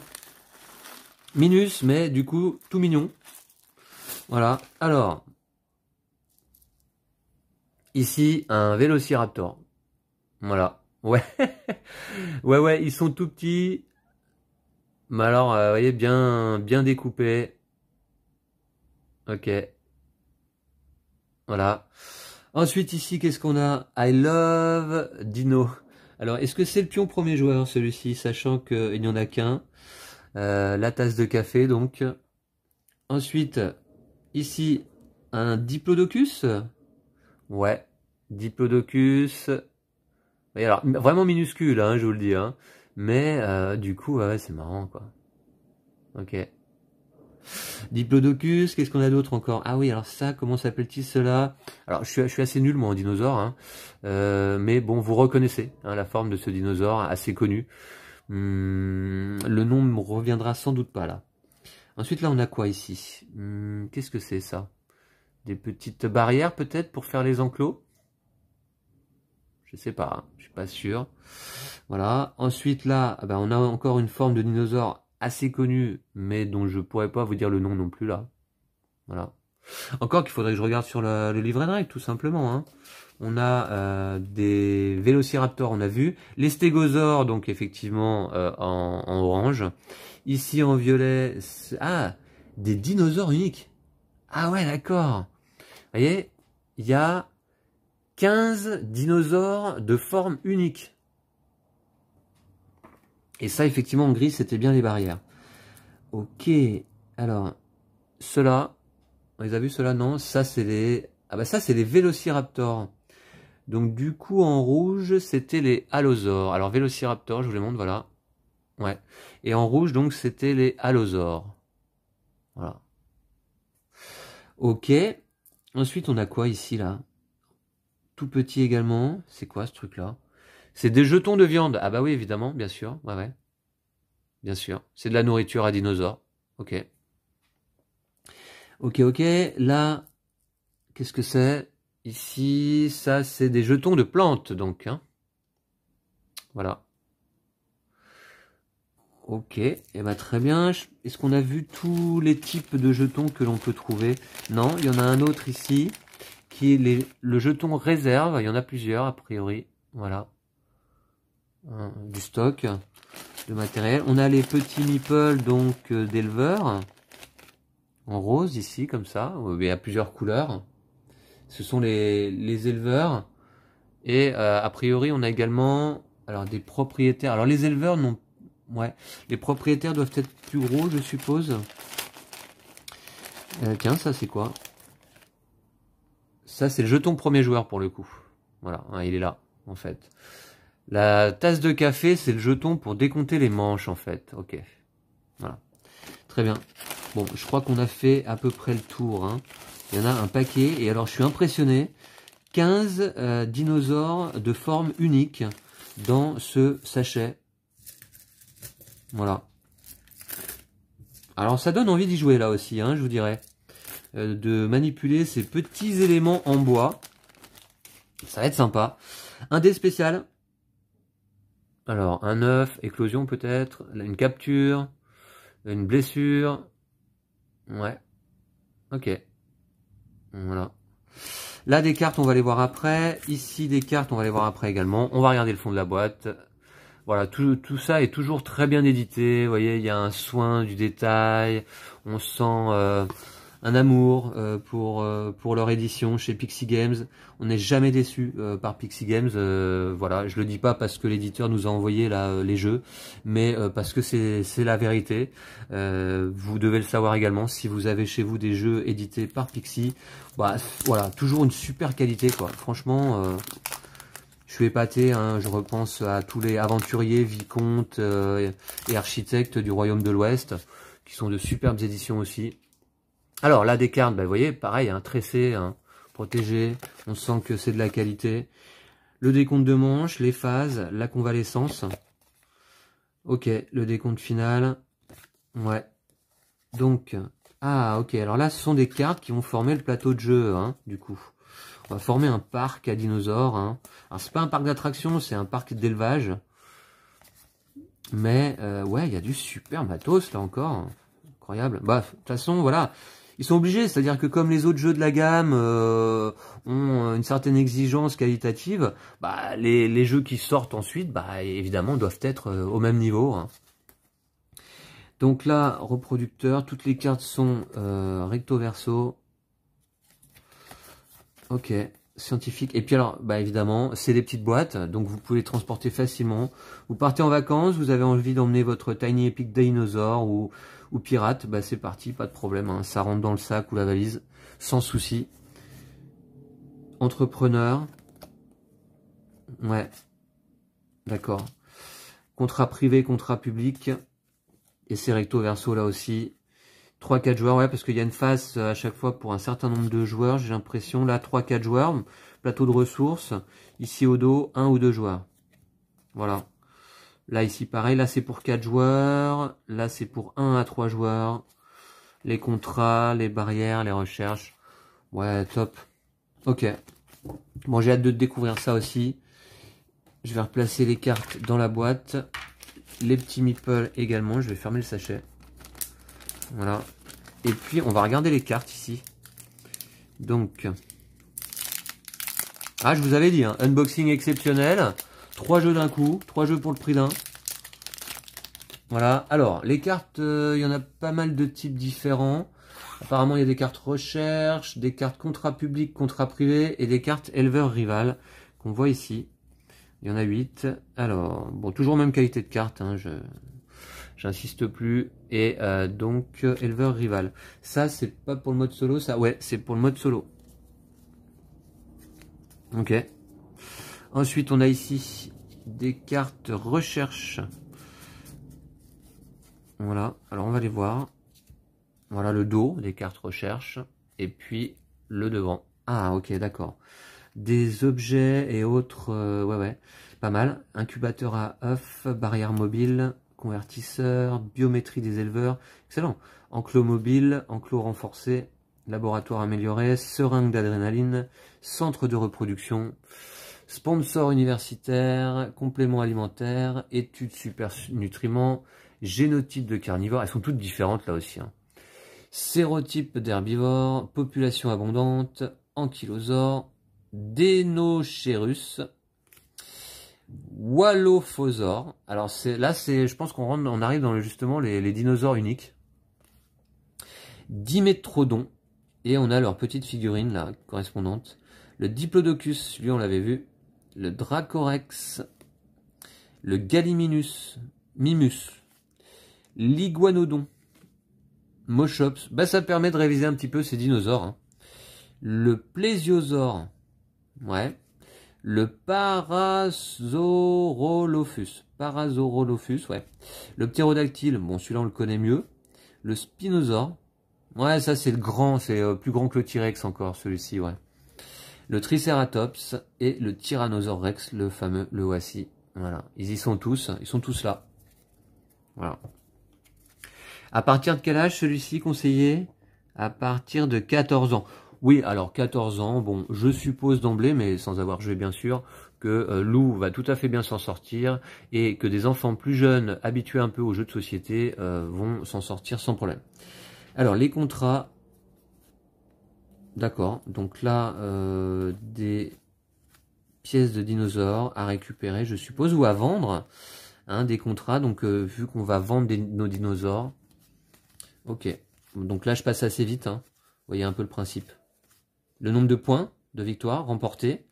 Minus, mais du coup, tout mignon. Voilà. Alors, ici, un Vélociraptor. Voilà. Ouais. ouais, ouais, ils sont tout petits. Mais alors, vous euh, voyez, bien, bien découpés. Ok. Voilà. Ensuite, ici, qu'est-ce qu'on a I love Dino. Alors, est-ce que c'est le pion premier joueur, celui-ci, sachant qu'il n'y en a qu'un euh, la tasse de café donc. Ensuite, ici, un diplodocus. Ouais, diplodocus. Et alors, vraiment minuscule, hein, je vous le dis. Hein. Mais euh, du coup, ouais, c'est marrant, quoi. Ok. Diplodocus, qu'est-ce qu'on a d'autre encore Ah oui, alors ça, comment s'appelle-t-il cela Alors, je suis, assez nul, moi, en dinosaure. Hein. Euh, mais bon, vous reconnaissez la forme de ce dinosaure assez connu. Hmm, le nom me reviendra sans doute pas là. Ensuite, là, on a quoi ici hmm, Qu'est-ce que c'est ça Des petites barrières peut-être pour faire les enclos Je sais pas, hein, je suis pas sûr. Voilà. Ensuite, là, ah ben, on a encore une forme de dinosaure assez connue, mais dont je pourrais pas vous dire le nom non plus là. Voilà. Encore qu'il faudrait que je regarde sur le, livret de règles, tout simplement. Hein. On a euh, des vélociraptors, on a vu. Les stégosaures, donc effectivement, euh, en, orange. Ici, en violet, ah, des dinosaures uniques. Ah ouais, d'accord. Vous voyez, il y a 15 dinosaures de forme unique. Et ça, effectivement, en gris, c'était bien les barrières. Ok, alors, cela, on les a vus ceux Non, ça c'est les... Ah bah ça c'est les Vélociraptors. Donc du coup en rouge c'était les Allosaures. Alors Vélociraptor, je vous les montre, voilà. Ouais. Et en rouge donc c'était les Allosaures. Voilà. Ok. Ensuite on a quoi ici là Tout petit également. C'est quoi ce truc là C'est des jetons de viande. Ah bah oui évidemment, bien sûr. Ouais ouais. Bien sûr. C'est de la nourriture à dinosaures. Ok. Ok, ok, là, qu'est-ce que c'est Ici, ça, c'est des jetons de plantes, donc. Hein. Voilà. Ok, et eh ben très bien. Est-ce qu'on a vu tous les types de jetons que l'on peut trouver Non, il y en a un autre ici, qui est le jeton réserve. Il y en a plusieurs, a priori. Voilà. Hein, du stock, de matériel. On a les petits nipples, donc, euh, d'éleveurs en rose ici, comme ça, Mais à plusieurs couleurs. Ce sont les, les éleveurs. Et euh, a priori, on a également alors des propriétaires. Alors les éleveurs non. ouais, les propriétaires doivent être plus gros, je suppose. Euh, tiens, ça c'est quoi Ça c'est le jeton premier joueur pour le coup. Voilà, hein, il est là en fait. La tasse de café, c'est le jeton pour décompter les manches en fait. Ok, voilà, très bien. Bon, je crois qu'on a fait à peu près le tour. Hein. Il y en a un paquet. Et alors, je suis impressionné. 15 euh, dinosaures de forme unique dans ce sachet. Voilà. Alors, ça donne envie d'y jouer là aussi, hein, je vous dirais. Euh, de manipuler ces petits éléments en bois. Ça va être sympa. Un dé spécial. Alors, un œuf, éclosion peut-être, une capture, une blessure, Ouais. Ok. Voilà. Là, des cartes, on va les voir après. Ici, des cartes, on va les voir après également. On va regarder le fond de la boîte. Voilà, tout, tout ça est toujours très bien édité. Vous voyez, il y a un soin du détail. On sent... Euh, un amour euh, pour, euh, pour leur édition chez Pixie Games. On n'est jamais déçu euh, par Pixie Games. voilà, je le dis pas parce que l'éditeur nous a envoyé là, les jeux, mais parce que c'est la vérité. vous devez le savoir également. Si vous avez chez vous des jeux édités par Pixie, bah, voilà, toujours une super qualité. quoi. Franchement je suis épaté, hein. je repense à tous les aventuriers, vicomtes et architectes du Royaume de l'Ouest, qui sont de superbes éditions aussi. Alors là, des cartes, ben, vous voyez, pareil, hein, tressé, hein, protégé, on sent que c'est de la qualité. Le décompte de manches, les phases, la convalescence. Ok, le décompte final. Ouais. Donc, ah ok, alors là ce sont des cartes qui vont former le plateau de jeu, hein, du coup. On va former un parc à dinosaures. Hein. Alors c'est pas un parc d'attraction, c'est un parc d'élevage. Mais euh, ouais, il y a du super matos là encore. Incroyable. Bah, de toute façon, voilà, ils sont obligés, c'est-à-dire que comme les autres jeux de la gamme euh, ont une certaine exigence qualitative, bah, les, jeux qui sortent ensuite, bah, évidemment, doivent être euh, au même niveau. Hein. Donc là, reproducteur, toutes les cartes sont euh, recto verso. Ok, scientifique. Et puis alors, bah évidemment, c'est des petites boîtes, donc vous pouvez les transporter facilement. Vous partez en vacances, vous avez envie d'emmener votre Tiny Epic Dinosaur ou ou pirate, bah c'est parti, pas de problème. Hein. Ça rentre dans le sac ou la valise, sans souci. Entrepreneur. Ouais. D'accord. Contrat privé, contrat public. Et c'est recto verso là aussi. 3-4 joueurs, ouais, parce qu'il y a une face euh, à chaque fois pour un certain nombre de joueurs, j'ai l'impression. Là, 3-4 joueurs, plateau de ressources. Ici au dos, un ou deux joueurs. Voilà. Là, ici, pareil. Là, c'est pour 4 joueurs. Là, c'est pour 1 à 3 joueurs. Les contrats, les barrières, les recherches. Ouais, top. Ok. Bon, j'ai hâte de découvrir ça aussi. Je vais replacer les cartes dans la boîte. Les petits meeples également. Je vais fermer le sachet. Voilà. Et puis, on va regarder les cartes ici. Donc... Ah, je vous avais dit, hein. unboxing exceptionnel. Trois jeux d'un coup, trois jeux pour le prix d'un. Voilà, alors, les cartes, euh, il y en a pas mal de types différents. Apparemment, il y a des cartes recherche, des cartes contrat public, contrat privé et des cartes éleveur rival qu'on voit ici. Il y en a 8. Alors, bon, toujours même qualité de carte, hein, je j'insiste plus. Et euh, donc, euh, éleveur rival. Ça, c'est pas pour le mode solo, ça Ouais, c'est pour le mode solo. Ok. Ensuite, on a ici des cartes recherche. Voilà, alors on va les voir. Voilà le dos des cartes recherche. Et puis le devant. Ah, ok, d'accord. Des objets et autres... Euh, ouais, ouais, pas mal. Incubateur à œufs, barrière mobile, convertisseur, biométrie des éleveurs. Excellent. Enclos mobile, enclos renforcé, laboratoire amélioré, seringue d'adrénaline, centre de reproduction. Sponsor universitaire, complément alimentaire, études super nutriments, génotypes de carnivores. Elles sont toutes différentes là aussi. Hein. Sérotypes d'herbivores, population abondante, ankylosaure, dénochérus, wallophosaure. Alors c'est là, c'est, je pense qu'on arrive dans justement les, dinosaures uniques. Dimétrodon et on a leur petite figurine là correspondante. Le Diplodocus, lui on l'avait vu le Dracorex, le Galliminus, Mimus, l'Iguanodon, Moshops. Bah, ça permet de réviser un petit peu ces dinosaures. Hein. Le Plésiosaure. Ouais. Le Parasaurolophus. Parasaurolophus, ouais. Le Pterodactyle, bon, celui-là, on le connaît mieux. Le Spinosaur, Ouais, ça, c'est le grand, c'est euh, plus grand que le T-Rex encore, celui-ci, ouais le Triceratops et le Tyrannosaurus Rex, le fameux le Wassi. Voilà, ils y sont tous, ils sont tous là. Voilà. À partir de quel âge celui-ci conseiller À partir de 14 ans. Oui, alors 14 ans, bon, je suppose d'emblée, mais sans avoir joué bien sûr, que euh, Lou va tout à fait bien s'en sortir et que des enfants plus jeunes, habitués un peu aux jeux de société, euh, vont s'en sortir sans problème. Alors les contrats, D'accord, donc là, euh, des pièces de dinosaures à récupérer, je suppose, ou à vendre, hein, des contrats, donc euh, vu qu'on va vendre nos dinosaures. Ok, donc là je passe assez vite, hein. vous voyez un peu le principe. Le nombre de points de victoire remportés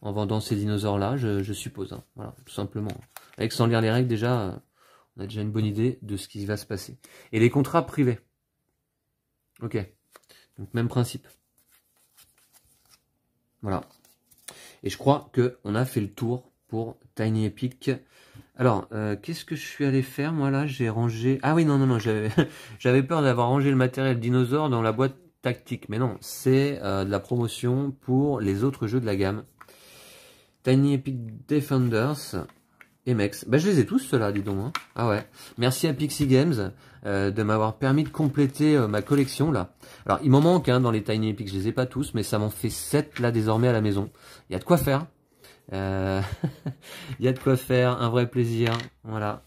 en vendant ces dinosaures-là, je, suppose, hein. voilà, tout simplement. Avec sans lire les règles, déjà, on a déjà une bonne idée de ce qui va se passer. Et les contrats privés. Ok, donc même principe. Voilà. Et je crois qu'on a fait le tour pour Tiny Epic. Alors, euh, qu'est-ce que je suis allé faire Moi, là, j'ai rangé... Ah oui, non, non, non, j'avais peur d'avoir rangé le matériel dinosaure dans la boîte tactique. Mais non, c'est euh, de la promotion pour les autres jeux de la gamme. Tiny Epic Defenders et bah, je les ai tous, ceux-là, dis donc. Hein. Ah ouais. Merci à Pixie Games euh, de m'avoir permis de compléter euh, ma collection, là. Alors, il m'en manque hein, dans les Tiny Epics, je les ai pas tous, mais ça m'en fait 7, là, désormais, à la maison. Il y a de quoi faire. Euh, il y a de quoi faire, un vrai plaisir. Voilà.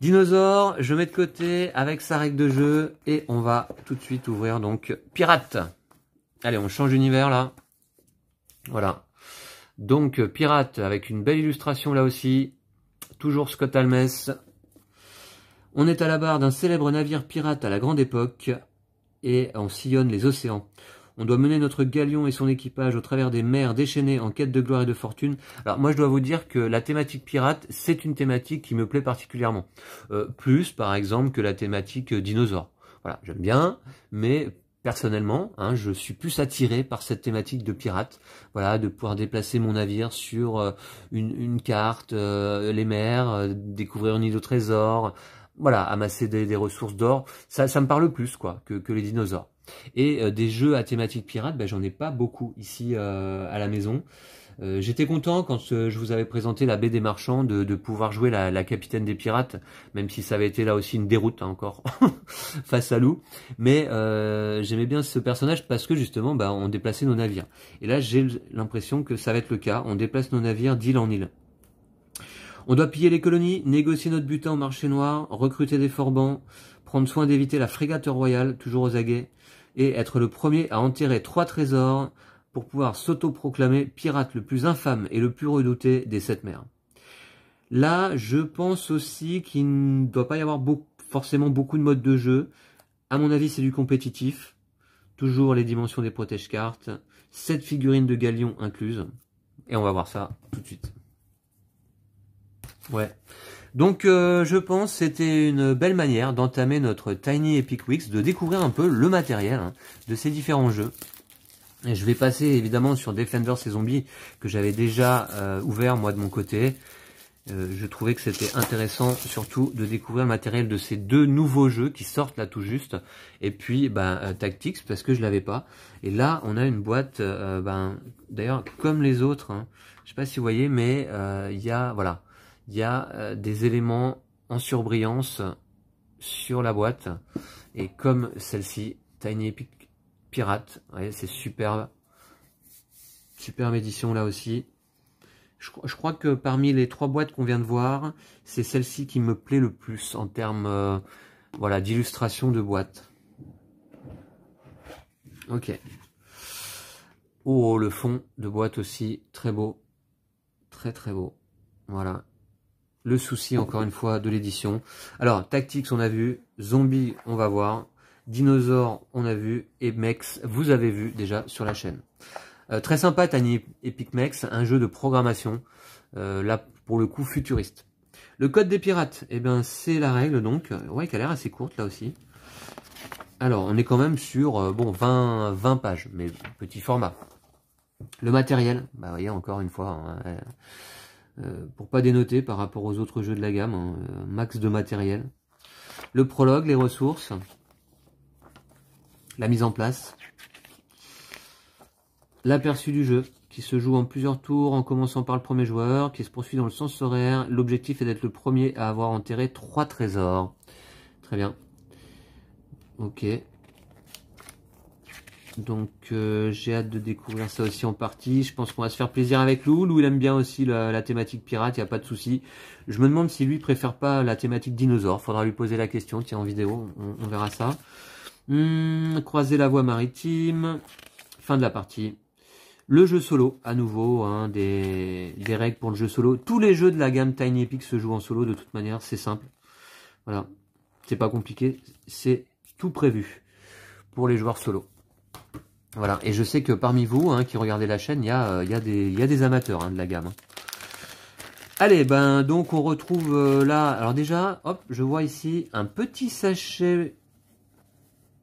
Dinosaure, je mets de côté avec sa règle de jeu et on va tout de suite ouvrir donc Pirate. Allez, on change d'univers là. Voilà. Donc euh, Pirate avec une belle illustration là aussi. Toujours Scott Almes. On est à la barre d'un célèbre navire pirate à la grande époque et on sillonne les océans. On doit mener notre galion et son équipage au travers des mers déchaînées en quête de gloire et de fortune. Alors moi je dois vous dire que la thématique pirate, c'est une thématique qui me plaît particulièrement. Euh, plus par exemple que la thématique dinosaure. Voilà, j'aime bien, mais personnellement, hein, je suis plus attiré par cette thématique de pirate, voilà, de pouvoir déplacer mon navire sur euh, une, une carte, euh, les mers, euh, découvrir une île au trésor, voilà, amasser des, des ressources d'or, ça, ça me parle plus quoi que, que les dinosaures. Et des jeux à thématique pirate, ben, j'en ai pas beaucoup ici à la maison. Euh, j'étais content quand euh, je vous avais présenté la baie des marchands de, pouvoir jouer la, la, capitaine des pirates, même si ça avait été là aussi une déroute hein, encore face à Lou. Mais euh, j'aimais bien ce personnage parce que justement, bah, on déplaçait nos navires. Et là, j'ai l'impression que ça va être le cas. On déplace nos navires d'île en île. On doit piller les colonies, négocier notre butin au marché noir, recruter des forbans, prendre soin d'éviter la frégate royale, toujours aux aguets, et être le premier à enterrer trois trésors, pour pouvoir s'autoproclamer pirate le plus infâme et le plus redouté des sept mers. Là, je pense aussi qu'il ne doit pas y avoir forcément beaucoup de modes de jeu. À mon avis, c'est du compétitif. Toujours les dimensions des protège-cartes. Sept figurines de galion incluses. Et on va voir ça tout de suite. Ouais. Donc euh, je pense que c'était une belle manière d'entamer notre Tiny Epic Weeks, de découvrir un peu le matériel hein, de ces différents jeux. Et je vais passer évidemment sur Defenders et zombies que j'avais déjà euh, ouvert moi de mon côté. Euh, je trouvais que c'était intéressant surtout de découvrir le matériel de ces deux nouveaux jeux qui sortent là tout juste. Et puis ben, euh, Tactics parce que je l'avais pas. Et là on a une boîte, ben, d'ailleurs comme les autres, Je hein. je sais pas si vous voyez, mais il y voilà, il y a des éléments en surbrillance sur la boîte. Et comme celle-ci, Tiny Epic pirate. c'est superbe. Superbe édition là aussi. Je, crois que parmi les trois boîtes qu'on vient de voir, c'est celle-ci qui me plaît le plus en termes euh, voilà, d'illustration de boîte. Ok. Oh, le fond de boîte aussi, très beau. Très très beau. Voilà. Le souci, encore une fois, de l'édition. Alors, Tactics, on a vu. Zombie, on va voir. Dinosaure, on a vu, et Mex, vous avez vu déjà sur la chaîne. Euh, très sympa Tiny Epic Mex, un jeu de programmation, euh, là pour le coup futuriste. Le code des pirates, eh bien c'est la règle donc, euh, ouais qui a l'air assez courte là aussi. Alors on est quand même sur bon 20, 20 pages, mais petit format. Le matériel, bah voyez encore une fois, pour hein, pour pas dénoter par rapport aux autres jeux de la gamme, hein, max de matériel. Le prologue, les ressources, la mise en place, l'aperçu du jeu, qui se joue en plusieurs tours en commençant par le premier joueur, qui se poursuit dans le sens horaire. L'objectif est d'être le premier à avoir enterré trois trésors. Très bien. Ok. Donc euh, j'ai hâte de découvrir ça aussi en partie. Je pense qu'on va se faire plaisir avec Lou. Lou il aime bien aussi la, thématique pirate, il n'y a pas de souci. Je me demande si lui préfère pas la thématique dinosaure. Faudra lui poser la question, tiens en vidéo, on verra ça. Hmm, croiser la voie maritime. Fin de la partie. Le jeu solo, à nouveau, hein, des, règles pour le jeu solo. Tous les jeux de la gamme Tiny Epic se jouent en solo, de toute manière, c'est simple. Voilà, c'est pas compliqué, c'est tout prévu pour les joueurs solo. Voilà, et je sais que parmi vous hein, qui regardez la chaîne, il y, a euh, des amateurs hein, de la gamme. Allez, ben donc on retrouve euh, là, alors déjà, hop, je vois ici un petit sachet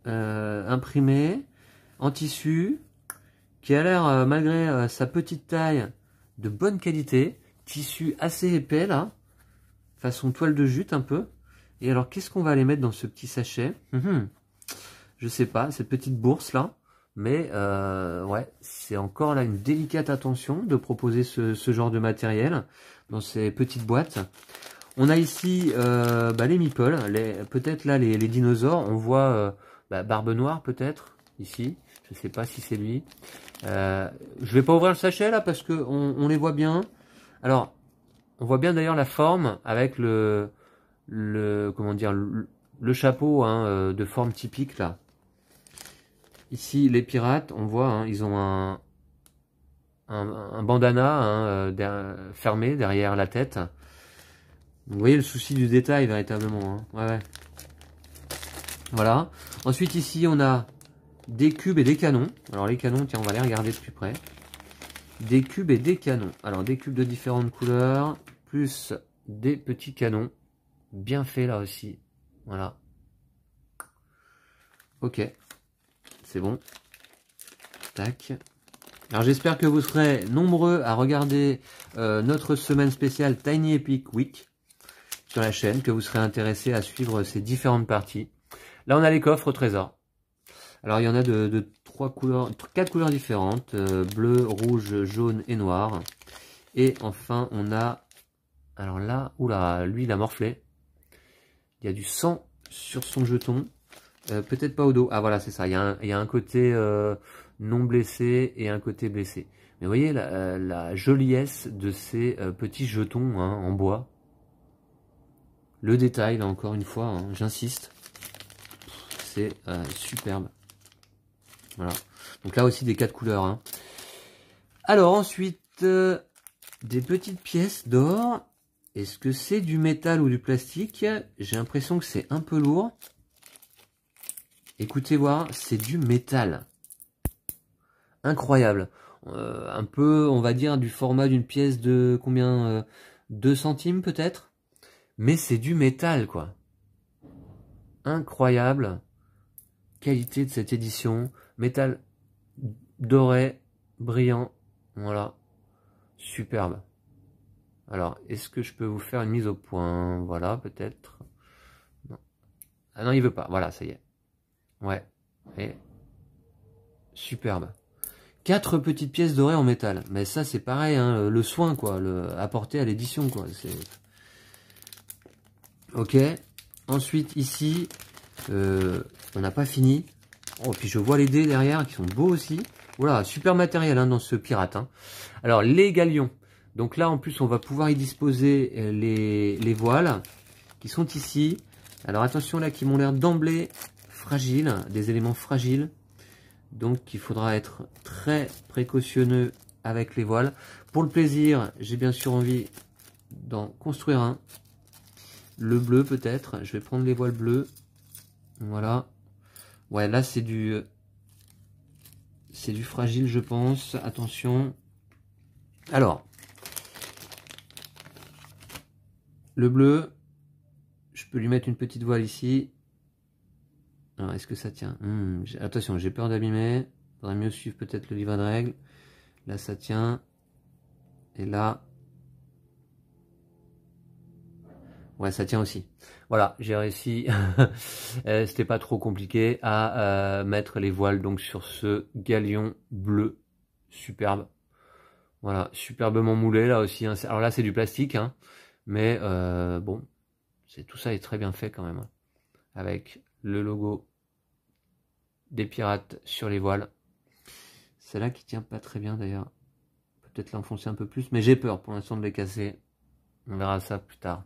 euh, imprimé, en tissu, qui a l'air, euh, malgré euh, sa petite taille, de bonne qualité. Tissu assez épais, là, façon toile de jute un peu. Et alors, qu'est-ce qu'on va aller mettre dans ce petit sachet hum, hum. Je sais pas, cette petite bourse, là. Mais, ouais, c'est encore là une délicate attention de proposer ce, genre de matériel dans ces petites boîtes. On a ici euh, bah, les meeples, peut-être là les, les, dinosaures. On voit bah, Barbe Noire peut-être, ici. Je ne sais pas si c'est lui. Euh, je vais pas ouvrir le sachet là parce que on, les voit bien. Alors, on voit bien d'ailleurs la forme avec le, le comment dire, le, chapeau hein, euh, de forme typique là. Ici, les pirates, on voit, hein, ils ont un, bandana hein, euh, fermé derrière la tête. Vous voyez le souci du détail véritablement. ouais. Voilà. Ensuite, ici, on a des cubes et des canons. Alors, les canons, tiens, on va les regarder de plus près. Des cubes et des canons. Alors, des cubes de différentes couleurs, plus des petits canons. Bien fait, là aussi. Voilà. Ok. C'est bon. Tac. Alors j'espère que vous serez nombreux à regarder euh, notre semaine spéciale Tiny Epic Week sur la chaîne, que vous serez intéressés à suivre ces différentes parties. Là, on a les coffres au trésor. Alors, il y en a de, trois couleurs, quatre couleurs différentes. Euh, bleu, rouge, jaune et noir. Et enfin, on a... Alors là, oula, lui, il a morflé. Il y a du sang sur son jeton. Euh, peut-être pas au dos. Ah voilà, c'est ça. Il y, a un, côté euh, non blessé et un côté blessé. Mais vous voyez la, joliesse de ces petits jetons hein, en bois. Le détail, là encore une fois, hein, j'insiste c'est euh, superbe. Voilà. Donc là aussi des quatre couleurs. Hein. Alors ensuite, euh, des petites pièces d'or. Est-ce que c'est du métal ou du plastique J'ai l'impression que c'est un peu lourd. Écoutez voir, c'est du métal. Incroyable. Euh, un peu, on va dire, du format d'une pièce de combien 2 centimes peut-être Mais c'est du métal, quoi. Incroyable qualité de cette édition. Métal doré, brillant, voilà, superbe. Alors, est-ce que je peux vous faire une mise au point Voilà, peut-être. Non. Ah non, il veut pas. Voilà, ça y est. Ouais. Et superbe. Quatre petites pièces dorées en métal. Mais ça, c'est pareil, hein. le soin, quoi, le, apporté à l'édition, quoi. Ok. Ensuite, ici, euh, on n'a pas fini. Oh, puis je vois les dés derrière qui sont beaux aussi. Voilà, super matériel hein, dans ce pirate. Hein. Alors, les galions. Donc là, en plus, on va pouvoir y disposer euh, les, les voiles qui sont ici. Alors attention là, qui m'ont l'air d'emblée fragiles, des éléments fragiles. Donc il faudra être très précautionneux avec les voiles. Pour le plaisir, j'ai bien sûr envie d'en construire un. Le bleu peut-être, je vais prendre les voiles bleues. Voilà, Ouais, là, c'est du... Euh, c'est du fragile, je pense. Attention. Alors. Le bleu. Je peux lui mettre une petite voile ici. Alors, est-ce que ça tient hmm, Attention, j'ai peur d'abîmer. Faudrait mieux suivre peut-être le livre de règles. Là, ça tient. Et là... Ouais, ça tient aussi. Voilà, j'ai réussi, euh, c'était pas trop compliqué, à euh, mettre les voiles donc sur ce galion bleu superbe. Voilà, superbement moulé là aussi. Hein. Alors là c'est du plastique, hein. mais euh, bon, c'est tout ça est très bien fait quand même. Hein. Avec le logo des pirates sur les voiles. Celle-là qui tient pas très bien d'ailleurs. Peut-être l'enfoncer un peu plus, mais j'ai peur pour l'instant de les casser. On verra ça plus tard.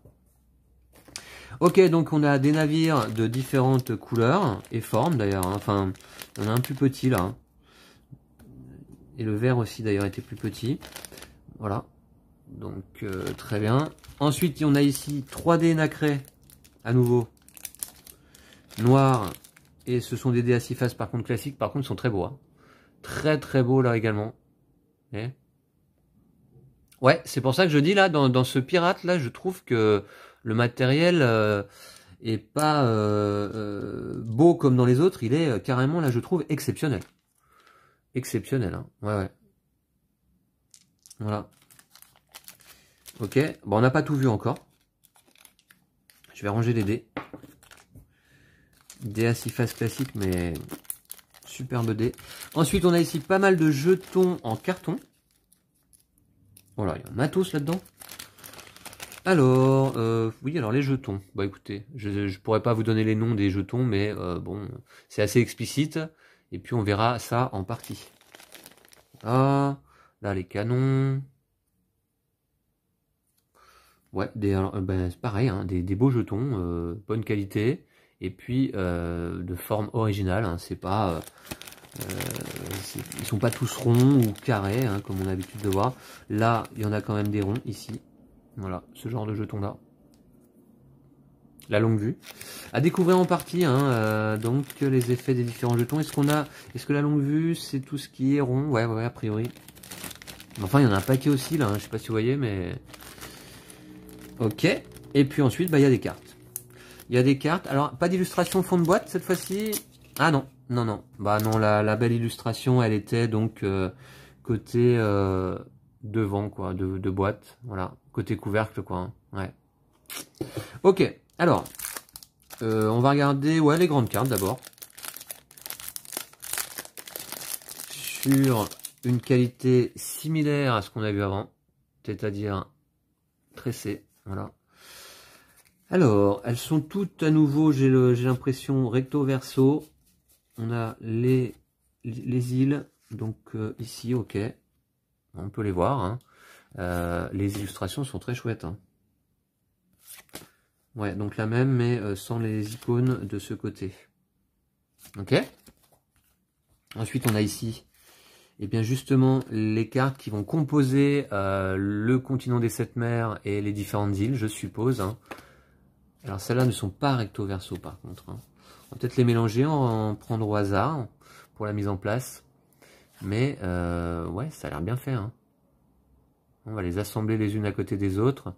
Ok, donc on a des navires de différentes couleurs et formes d'ailleurs. Hein. Enfin, on a un plus petit là. Et le vert aussi d'ailleurs était plus petit. Voilà. Donc euh, très bien. Ensuite, on a ici 3D nacré à nouveau. Noir. Et ce sont des dés à 6 faces par contre classiques. Par contre, ils sont très beaux. Hein. Très très beaux là également. Ouais, c'est pour ça que je dis là, dans, dans ce pirate là, je trouve que le matériel euh, est pas euh, euh, beau comme dans les autres, il est carrément là je trouve exceptionnel. Exceptionnel, hein. ouais ouais. Voilà. Ok, bon on n'a pas tout vu encore. Je vais ranger les dés. Des à 6 faces classiques mais superbe dés. Ensuite on a ici pas mal de jetons en carton. Voilà, il y en a tous là-dedans. Alors, euh, oui, alors les jetons. Bah écoutez, je ne pourrais pas vous donner les noms des jetons, mais euh, bon, c'est assez explicite. Et puis on verra ça en partie. Ah, là les canons. Ouais, euh, ben, pareil, hein, des, beaux jetons, bonne qualité, et puis de forme originale. Hein, c'est pas, ils sont pas tous ronds ou carrés, hein, comme on a l'habitude de voir. Là, il y en a quand même des ronds ici. Voilà, ce genre de jeton-là. La longue vue. À découvrir en partie, hein, euh, donc les effets des différents jetons. Est-ce qu'on a, est-ce que la longue vue, c'est tout ce qui est rond Ouais, ouais, a priori. Enfin, il y en a un paquet aussi là. Je hein, je sais pas si vous voyez, mais ok. Et puis ensuite, bah, il y a des cartes. Il y a des cartes. Alors, pas d'illustration fond de boîte cette fois-ci. Ah non, non, non. Bah non, la, belle illustration, elle était donc euh, côté euh, devant, quoi, de boîte. Voilà. Côté couvercle, quoi. Hein. Ouais. Ok, alors, euh, on va regarder ouais, les grandes cartes d'abord. Sur une qualité similaire à ce qu'on a vu avant, c'est-à-dire tressé, voilà. Alors, elles sont toutes à nouveau, j'ai l'impression, recto-verso. On a les, les îles, donc euh, ici, ok, on peut les voir. Hein. Euh, les illustrations sont très chouettes. Hein. Ouais, donc la même, mais euh, sans les icônes de ce côté. Ok Ensuite, on a ici, et eh bien justement, les cartes qui vont composer euh, le continent des sept mers et les différentes îles, je suppose. Hein. Alors celles-là ne sont pas recto verso par contre. Hein. On va peut-être les mélanger, en prendre au hasard pour la mise en place. Mais ouais, ça a l'air bien fait. Hein. On va les assembler les unes à côté des autres.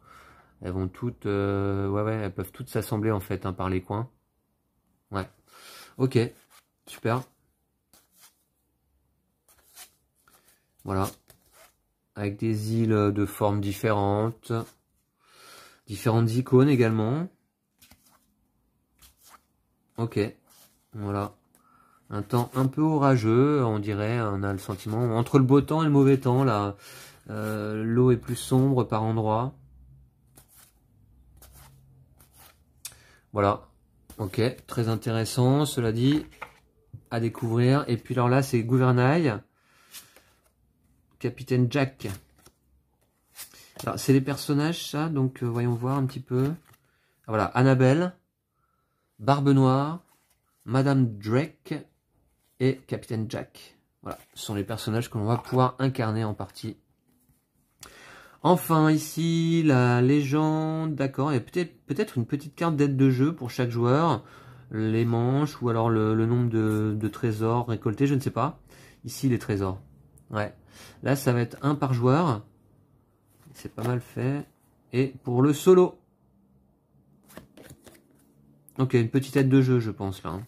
Elles vont toutes, euh, ouais, ouais, elles peuvent toutes s'assembler en fait hein, par les coins. Ouais. Ok, super. Voilà. Avec des îles de formes différentes. Différentes icônes également. Ok. Voilà. Un temps un peu orageux, on dirait. On a le sentiment entre le beau temps et le mauvais temps là. Euh, l'eau est plus sombre par endroits. Voilà. Ok, très intéressant, cela dit, à découvrir. Et puis alors là, c'est Gouvernail, Capitaine Jack. Alors, c'est les personnages, ça, donc euh, voyons voir un petit peu. Ah, voilà, Annabelle, Barbe Noire, Madame Drake et Capitaine Jack. Voilà, ce sont les personnages que l'on va pouvoir incarner en partie Enfin, ici, la légende, d'accord, et peut-être peut-être une petite carte d'aide de jeu pour chaque joueur, les manches, ou alors le, nombre de, trésors récoltés, je ne sais pas. Ici, les trésors. Ouais. Là, ça va être un par joueur. C'est pas mal fait. Et pour le solo. Donc, une petite aide de jeu, je pense, là. Hein.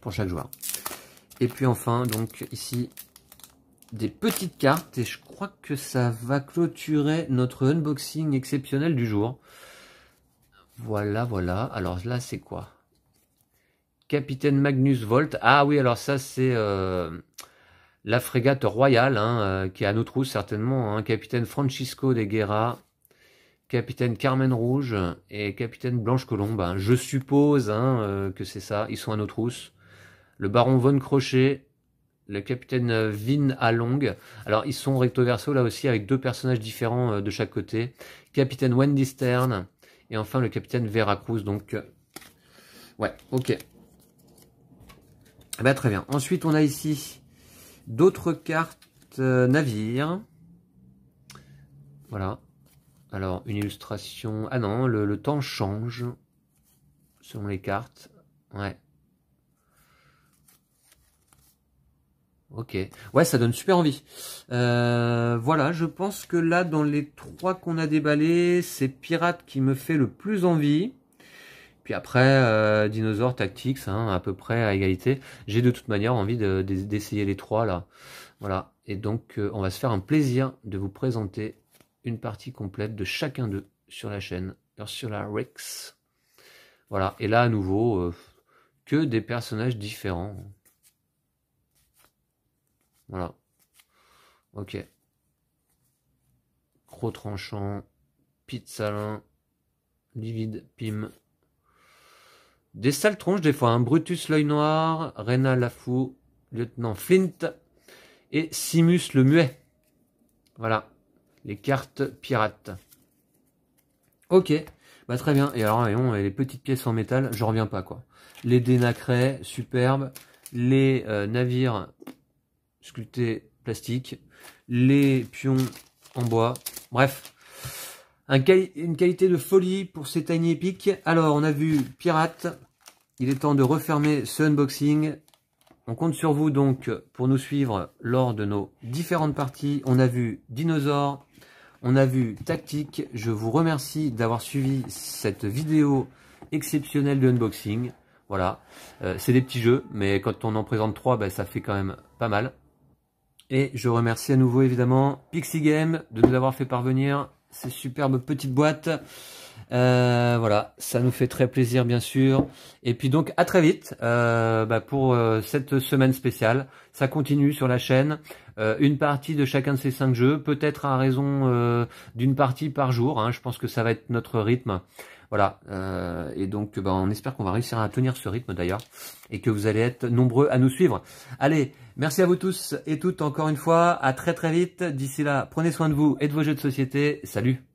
pour chaque joueur. Et puis enfin, donc, ici, des petites cartes. Et je crois que ça va clôturer notre unboxing exceptionnel du jour. Voilà, voilà. Alors là, c'est quoi Capitaine Magnus Volt. Ah oui, alors ça, c'est euh, la frégate royale, hein, euh, qui est à notre trous, certainement. Hein. Capitaine Francisco de Guerra, capitaine Carmen Rouge et capitaine Blanche Colombe. Hein. Je suppose euh, que c'est ça. Ils sont à nos trousses. Le baron Von Crochet, le capitaine euh, Vin Along. Alors, ils sont recto verso là aussi avec deux personnages différents euh, de chaque côté. Capitaine Wendy Stern et enfin le capitaine Veracruz. Donc, euh, ouais, ok. Bah, très bien. Ensuite, on a ici d'autres cartes navires. Voilà. Alors, une illustration. Ah non, le temps change selon les cartes. Ouais. Ok. Ouais, ça donne super envie. Euh, voilà, je pense que là, dans les trois qu'on a déballés, c'est Pirate qui me fait le plus envie. Puis après, euh, Dinosaur Tactics, hein, à peu près à égalité. J'ai de toute manière envie d'essayer les trois, là. Voilà. Et donc, euh, on va se faire un plaisir de vous présenter une partie complète de chacun d'eux sur la chaîne Ursula Rex. Voilà. Et là, à nouveau, que des personnages différents. Voilà. Ok. Croc tranchant. Salin. Livide. Pim. Des sales tronches, des fois. un hein. Brutus l'œil noir. la Lafou. Lieutenant Flint. Et Simus le muet. Voilà. Les cartes pirates. Ok. Bah très bien. Et alors, les petites pièces en métal, je reviens pas quoi. Les dénacrés, superbes. Les euh, navires sculpté plastique, les pions en bois, bref. une qualité de folie pour ces tiny épiques Alors, on a vu Pirate. Il est temps de refermer ce unboxing. On compte sur vous donc pour nous suivre lors de nos différentes parties. On a vu Dinosaure, on a vu Tactique. Je vous remercie d'avoir suivi cette vidéo exceptionnelle de unboxing. Voilà, euh, c'est des petits jeux, mais quand on en présente trois, ben, ça fait quand même pas mal. Et je remercie à nouveau évidemment Pixie Game de nous avoir fait parvenir ces superbes petites boîtes. Euh, voilà, ça nous fait très plaisir bien sûr. Et puis donc à très vite euh, bah, pour euh, cette semaine spéciale. Ça continue sur la chaîne. Euh, une partie de chacun de ces cinq jeux, peut-être à raison d'une partie par jour. Hein. Je pense que ça va être notre rythme. Voilà. et donc ben, on espère qu'on va réussir à tenir ce rythme d'ailleurs. Et que vous allez être nombreux à nous suivre. Allez, Merci à vous tous et toutes encore une fois. À très très vite. D'ici là, prenez soin de vous et de vos jeux de société. Salut